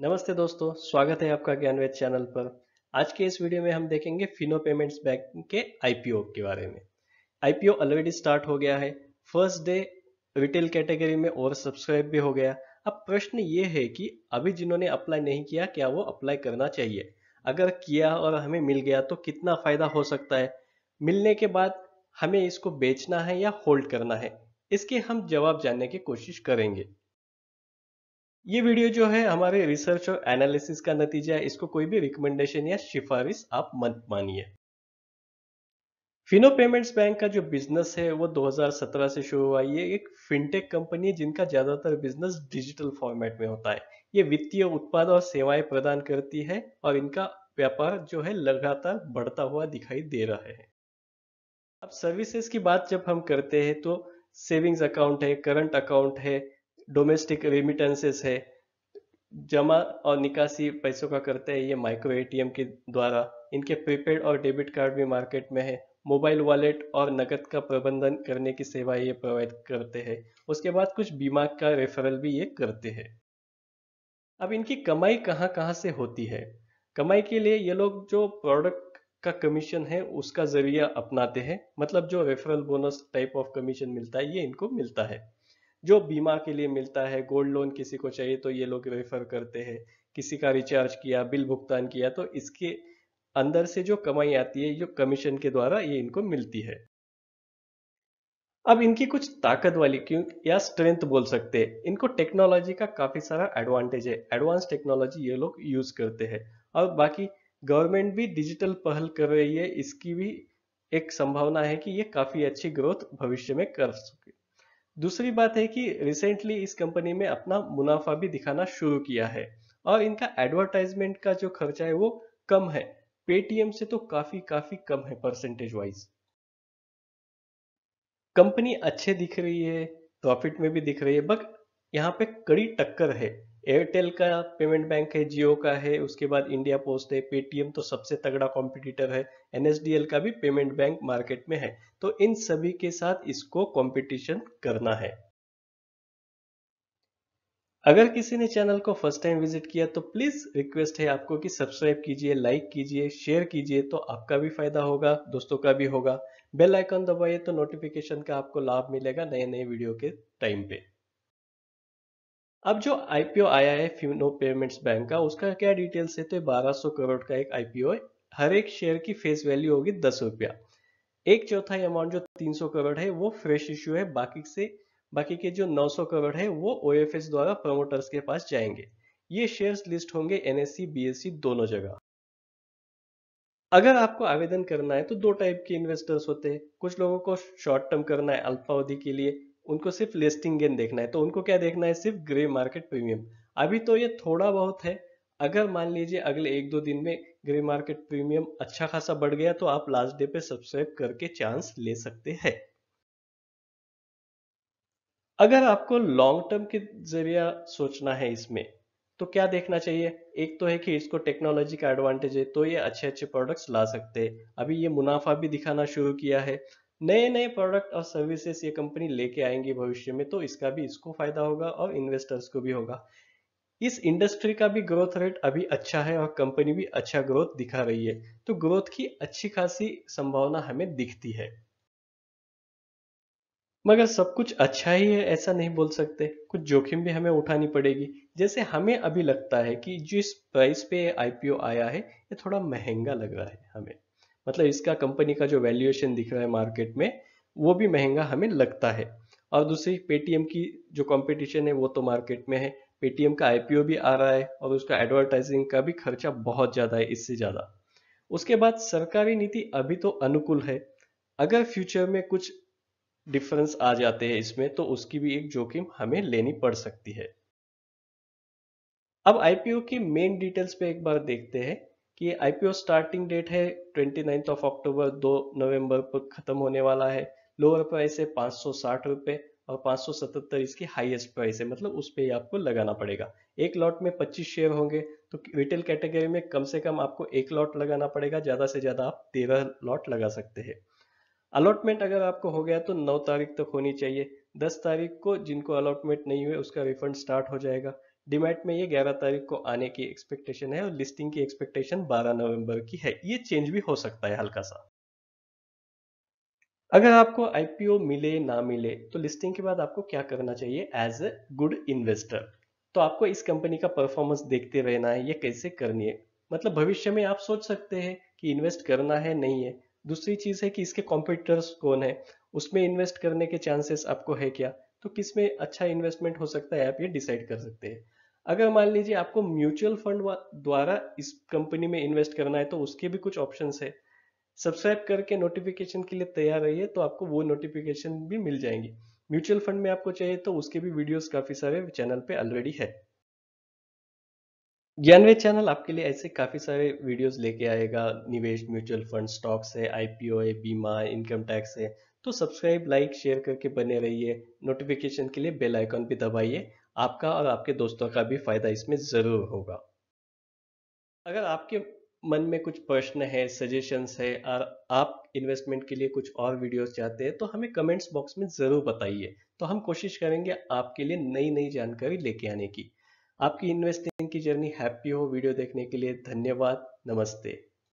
नमस्ते दोस्तों स्वागत है आपका ज्ञानवेद चैनल पर आज के इस वीडियो में हम देखेंगे फिनो पेमेंट्स बैंक के आईपीओ के बारे में आईपीओ ऑलरेडी स्टार्ट हो गया है फर्स्ट डे रिटेल कैटेगरी में ओवर सब्सक्राइब भी हो गया अब प्रश्न ये है कि अभी जिन्होंने अप्लाई नहीं किया क्या वो अप्लाई करना चाहिए अगर किया और हमें मिल गया तो कितना फायदा हो सकता है मिलने के बाद हमें इसको बेचना है या होल्ड करना है इसके हम जवाब जानने की कोशिश करेंगे ये वीडियो जो है हमारे रिसर्च और एनालिसिस का नतीजा है इसको कोई भी रिकमेंडेशन या सिफारिश आप मत मानिए फिनो पेमेंट्स बैंक का जो बिजनेस है वो 2017 से शुरू हुआ ये एक फिनटेक कंपनी है जिनका ज्यादातर बिजनेस डिजिटल फॉर्मेट में होता है ये वित्तीय उत्पाद और सेवाएं प्रदान करती है और इनका व्यापार जो है लगातार बढ़ता हुआ दिखाई दे रहा है अब सर्विसेज की बात जब हम करते हैं तो सेविंग्स अकाउंट है करंट अकाउंट है डोमेस्टिक रेमिटेंसेस है जमा और निकासी पैसों का करते हैं ये माइक्रो एटीएम के द्वारा इनके प्रीपेड और डेबिट कार्ड भी मार्केट में है मोबाइल वॉलेट और नकद का प्रबंधन करने की सेवा ये प्रोवाइड करते हैं उसके बाद कुछ बीमा का रेफरल भी ये करते हैं अब इनकी कमाई कहाँ कहाँ से होती है कमाई के लिए ये लोग जो प्रोडक्ट का कमीशन है उसका जरिया अपनाते हैं मतलब जो referral bonus type of commission मिलता है ये इनको मिलता है जो बीमा के लिए मिलता है गोल्ड लोन किसी को चाहिए तो ये लोग रेफर करते हैं किसी का रिचार्ज किया बिल भुगतान किया तो इसके अंदर से जो कमाई आती है जो कमीशन के द्वारा ये इनको मिलती है अब इनकी कुछ ताकत वाली क्यों या स्ट्रेंथ बोल सकते हैं इनको टेक्नोलॉजी का काफी सारा एडवांटेज है एडवांस टेक्नोलॉजी ये लोग यूज करते हैं और बाकी गवर्नमेंट भी डिजिटल पहल कर रही है इसकी भी एक संभावना है कि ये काफी अच्छी ग्रोथ भविष्य में कर सके दूसरी बात है कि रिसेंटली इस कंपनी में अपना मुनाफा भी दिखाना शुरू किया है और इनका एडवर्टाइजमेंट का जो खर्चा है वो कम है पेटीएम से तो काफी काफी कम है परसेंटेज वाइज कंपनी अच्छे दिख रही है प्रॉफिट में भी दिख रही है बट यहाँ पे कड़ी टक्कर है एयरटेल का पेमेंट बैंक है जियो का है उसके बाद इंडिया पोस्ट है पेटीएम तो सबसे तगड़ा कॉम्पिटिटर है एनएसडीएल का भी पेमेंट बैंक मार्केट में है तो इन सभी के साथ इसको कॉम्पिटिशन करना है अगर किसी ने चैनल को फर्स्ट टाइम विजिट किया तो प्लीज रिक्वेस्ट है आपको कि सब्सक्राइब कीजिए लाइक कीजिए शेयर कीजिए तो आपका भी फायदा होगा दोस्तों का भी होगा बेल आइकन दबाइए तो नोटिफिकेशन का आपको लाभ मिलेगा नए नए वीडियो के टाइम पे अब जो आईपीओ आया है फ्यूनो पेमेंट्स बैंक का उसका क्या डिटेल्स है तो बारह सौ करोड़ का एक आईपीओ है हर एक शेयर की फेस वैल्यू होगी दस रुपया एक चौथाई अमाउंट जो तीन सौ करोड़ है वो फ्रेश इश्यू है बाकी से बाकी के जो नौ सौ करोड़ है वो ओ द्वारा प्रमोटर्स के पास जाएंगे ये शेयर लिस्ट होंगे एनएससी बीएससी e, e, दोनों जगह अगर आपको आवेदन करना है तो दो टाइप के इन्वेस्टर्स होते हैं कुछ लोगों को शॉर्ट टर्म करना है अल्पावधि के लिए उनको सिर्फ लिस्टिंग गेन देखना है तो उनको क्या देखना है सिर्फ ग्रे मार्केट प्रीमियम अभी तो ये थोड़ा बहुत है अगर मान लीजिए अगले एक दो दिन में ग्रे मार्केट प्रीमियम अच्छा खासा बढ़ गया तो आप लास्ट डे पे सब्सक्राइब करके चांस ले सकते हैं अगर आपको लॉन्ग टर्म के जरिया सोचना है इसमें तो क्या देखना चाहिए एक तो है कि इसको टेक्नोलॉजी का एडवांटेज है तो ये अच्छे अच्छे प्रोडक्ट्स ला सकते हैं अभी ये मुनाफा भी दिखाना शुरू किया है नए नए प्रोडक्ट और सर्विसेज ये कंपनी लेके आएंगी भविष्य में तो इसका भी इसको फायदा होगा और इन्वेस्टर्स को भी होगा इस इंडस्ट्री का भी ग्रोथ रेट अभी अच्छा है और कंपनी भी अच्छा ग्रोथ दिखा रही है तो ग्रोथ की अच्छी खासी संभावना हमें दिखती है मगर सब कुछ अच्छा ही है ऐसा नहीं बोल सकते कुछ जोखिम भी हमें उठानी पड़ेगी जैसे हमें अभी लगता है कि जिस प्राइस पे आईपीओ आया है ये थोड़ा महंगा लग रहा है हमें मतलब इसका कंपनी का जो वैल्यूएशन दिख रहा है मार्केट में वो भी महंगा हमें लगता है और दूसरी पेटीएम की जो कंपटीशन है वो तो मार्केट में है पेटीएम का आईपीओ भी आ रहा है और उसका एडवर्टाइजिंग का भी खर्चा बहुत ज़्यादा है इससे ज़्यादा उसके बाद सरकारी नीति अभी तो अनुकूल है अगर फ्यूचर में कुछ डिफरेंस आ जाते हैं इसमें तो उसकी भी एक जोखिम हमें लेनी पड़ सकती है अब आईपीओ की मेन डिटेल्स पे एक बार देखते हैं कि आईपीओ स्टार्टिंग डेट है ट्वेंटी नाइन्थ ऑफ अक्टूबर दो नवंबर पर ख़त्म होने वाला है लोअर प्राइस है पाँच सौ साठ और पाँच सौ सतहत्तर इसकी हाईएस्ट प्राइस है मतलब उस पर ही आपको लगाना पड़ेगा एक लॉट में पच्चीस शेयर होंगे तो रिटेल कैटेगरी में कम से कम आपको एक लॉट लगाना पड़ेगा ज़्यादा से ज़्यादा आप तेरह लॉट लगा सकते हैं अलॉटमेंट अगर आपको हो गया तो नौ तारीख तक तो होनी चाहिए दस तारीख को जिनको अलॉटमेंट नहीं हुए उसका रिफंड स्टार्ट हो जाएगा डिमेट में ये 11 तारीख को आने की एक्सपेक्टेशन है और लिस्टिंग की एक्सपेक्टेशन 12 नवंबर की है ये चेंज भी हो सकता है हल्का सा अगर आपको आईपीओ मिले ना मिले तो लिस्टिंग के बाद आपको क्या करना चाहिए एज ए गुड इन्वेस्टर तो आपको इस कंपनी का परफॉर्मेंस देखते रहना है ये कैसे करनी है मतलब भविष्य में आप सोच सकते हैं कि इन्वेस्ट करना है नहीं है दूसरी चीज़ है कि इसके कॉम्पिटिटर्स कौन है उसमें इन्वेस्ट करने के चांसेस आपको है क्या तो किसमें अच्छा इन्वेस्टमेंट हो सकता है आप ये डिसाइड कर सकते हैं अगर मान लीजिए आपको म्यूचुअल फंड द्वारा इस कंपनी में इन्वेस्ट करना है तो उसके भी कुछ ऑप्शन है सब्सक्राइब करके नोटिफिकेशन के लिए तैयार रहिए तो आपको वो नोटिफिकेशन भी मिल जाएंगी म्यूचुअल फंड में आपको चाहिए तो उसके भी वीडियोस काफी सारे चैनल पे ऑलरेडी है ज्ञानवे चैनल आपके लिए ऐसे काफी सारे वीडियोस लेके आएगा निवेश म्यूचुअल फंड स्टॉक्स है आईपीओ है बीमा इनकम टैक्स है तो सब्सक्राइब लाइक शेयर करके बने रहिए नोटिफिकेशन के लिए बेल आइकॉन भी दबाइए आपका और आपके दोस्तों का भी फायदा इसमें ज़रूर होगा अगर आपके मन में कुछ प्रश्न है सजेशंस है और आप इन्वेस्टमेंट के लिए कुछ और वीडियोस चाहते हैं तो हमें कमेंट्स बॉक्स में ज़रूर बताइए तो हम कोशिश करेंगे आपके लिए नई नई जानकारी लेके आने की आपकी इन्वेस्टिंग की जर्नी हैप्पी हो वीडियो देखने के लिए धन्यवाद नमस्ते